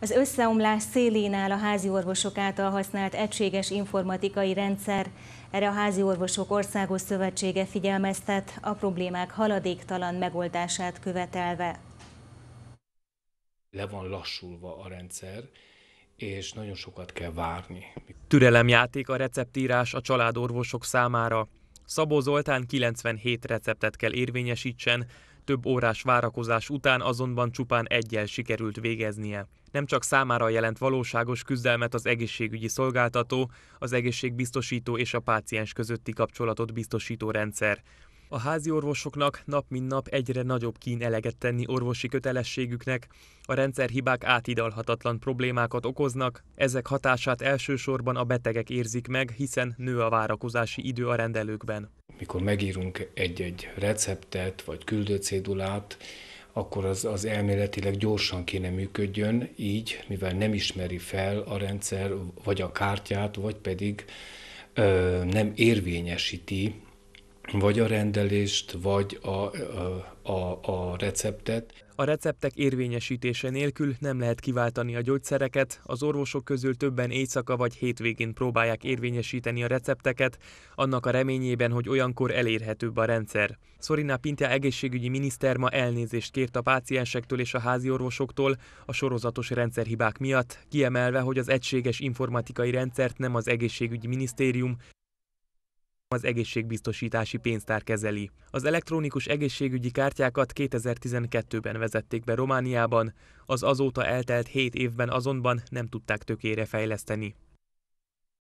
Az összeomlás szélén áll a házi orvosok által használt egységes informatikai rendszer. Erre a házi orvosok országos szövetsége figyelmeztet, a problémák haladéktalan megoldását követelve. Le van lassulva a rendszer, és nagyon sokat kell várni. Türelemjáték a receptírás a családorvosok számára. Szabó Zoltán 97 receptet kell érvényesítsen, több órás várakozás után azonban csupán egyel sikerült végeznie. Nem csak számára jelent valóságos küzdelmet az egészségügyi szolgáltató, az egészségbiztosító és a páciens közötti kapcsolatot biztosító rendszer, a házi orvosoknak nap mint nap egyre nagyobb kín eleget tenni orvosi kötelességüknek, a rendszerhibák átidalhatatlan problémákat okoznak, ezek hatását elsősorban a betegek érzik meg, hiszen nő a várakozási idő a rendelőkben. Mikor megírunk egy-egy receptet vagy küldőcédulát, akkor az, az elméletileg gyorsan kéne működjön, így, mivel nem ismeri fel a rendszer vagy a kártyát, vagy pedig ö, nem érvényesíti vagy a rendelést, vagy a, a, a, receptet. A receptek érvényesítése nélkül nem lehet kiváltani a gyógyszereket, az orvosok közül többen éjszaka vagy hétvégén próbálják érvényesíteni a recepteket, annak a reményében, hogy olyankor elérhetőbb a rendszer. Szorina Pintja egészségügyi miniszter ma elnézést kért a páciensektől és a házi orvosoktól a sorozatos rendszerhibák miatt, kiemelve, hogy az egységes informatikai rendszert nem az egészségügyi minisztérium, az egészségbiztosítási pénztár kezeli. Az elektronikus egészségügyi kártyákat 2012-ben vezették be Romániában, az azóta eltelt 7 évben azonban nem tudták tökére fejleszteni.